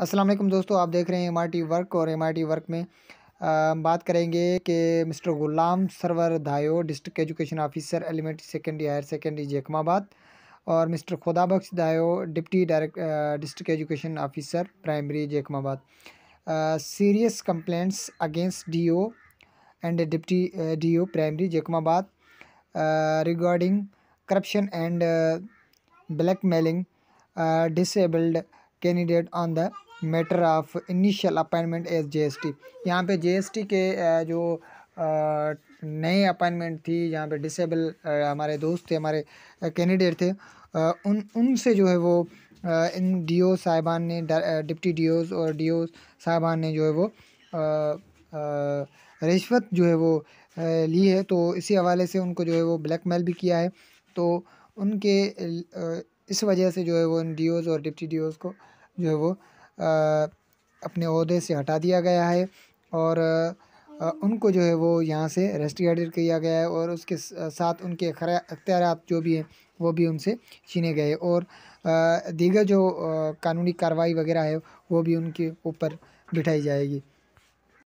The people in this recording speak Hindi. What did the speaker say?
अस्सलाम वालेकुम दोस्तों आप देख रहे हैं एमआरटी वर्क और एमआरटी वर्क में आ, बात करेंगे कि mister Ghulam Sarwar Dhayo district education officer elementary secondary higher secondary Jacobabad और mister Khudabakhsh Dhayo deputy direct district education officer primary Jacobabad serious complaints against D O and deputy D O primary Jacobabad regarding corruption and blackmailing disabled candidate on the matter of initial appointment as GST यहाँ पे जीएसटी के जो नए अपॉइंटमेंट थी यहाँ पे डिसेबल हमारे दोस्त थे हमारे कैंडिडेट थे उन उनसे जो है वो इन डी ओ साहिबान ने डिप्टी डी ओज और डी ओ साहिबान ने जो है वो रिश्वत जो है वो ली है तो इसी हवाले से उनको जो है वो ब्लैकमेल भी किया है तो उनके इस वजह से जो है वो इन डी ओज और डिप्टी डी ओज को जो है वो अपने अहदे से हटा दिया गया है और उनको जो है वो यहाँ से रेस्टिगेटेड किया गया है और उसके साथ उनके अख्तियार जो भी हैं वो भी उनसे छीने गए और दीगर जो कानूनी कार्रवाई वगैरह है वो भी उनके ऊपर बिठाई जाएगी